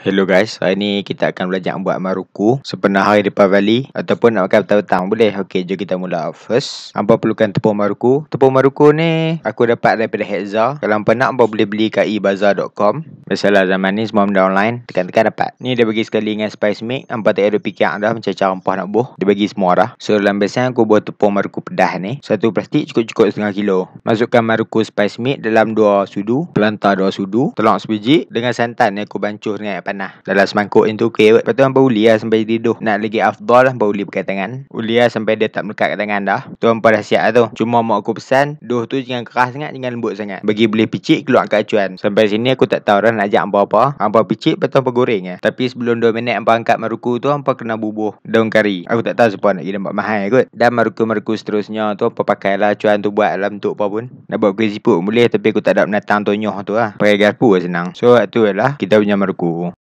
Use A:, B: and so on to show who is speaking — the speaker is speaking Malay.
A: Hello guys, hari ni kita akan belajar buat maruku sepenuh hari depan vali ataupun nak makan petang-petang boleh. Okey, jom kita mula first. Hampa perlukan tepung maruku. Tepung maruku ni aku dapat daripada Hexa. Kalau hampa nak, hampa boleh beli kat ebazaar.com. Biasalah zaman ni semua benda online Tekan-tekan dapat Ni dia bagi sekali dengan spice mix Empat tak ada pikir dah Macam cara empah nak buh Dia bagi semua dah So dalam besan aku buat tepung maruku pedas ni Satu plastik cukup-cukup setengah kilo Masukkan maruku spice mix dalam dua sudu Pelantar dua sudu Telur sebiji Dengan santan ni aku bancuh dengan air panah Dalam semangkuk ni tu okay Lepas tu hampa uli lah sampai jadi duh Nak lagi afdol lah, hampa uli pakai tangan Uli lah sampai dia tak melekat kat tangan dah Tu hampa dah siap lah tu Cuma mak aku pesan Duh tu jangan keras sangat Jangan lembut sangat Bagi boleh picit keluar kacuan Sampai sini aku tak tahu dah nak ajak hampa apa. Hampa picit lepas tu hampa goreng eh. Tapi sebelum 2 minit hampa angkat maruku tu hampa kena bubuh daun kari. Aku tak tahu siapa nak pergi nampak mahal kot. Dan maruku-maruku seterusnya tu hampa pakai lah cuan tu buat dalam tuk apa pun. Nak buat kuih siput boleh tapi aku tak ada menatang tonyoh tu lah. Pakai garpu lah senang. So tu lah kita punya maruku.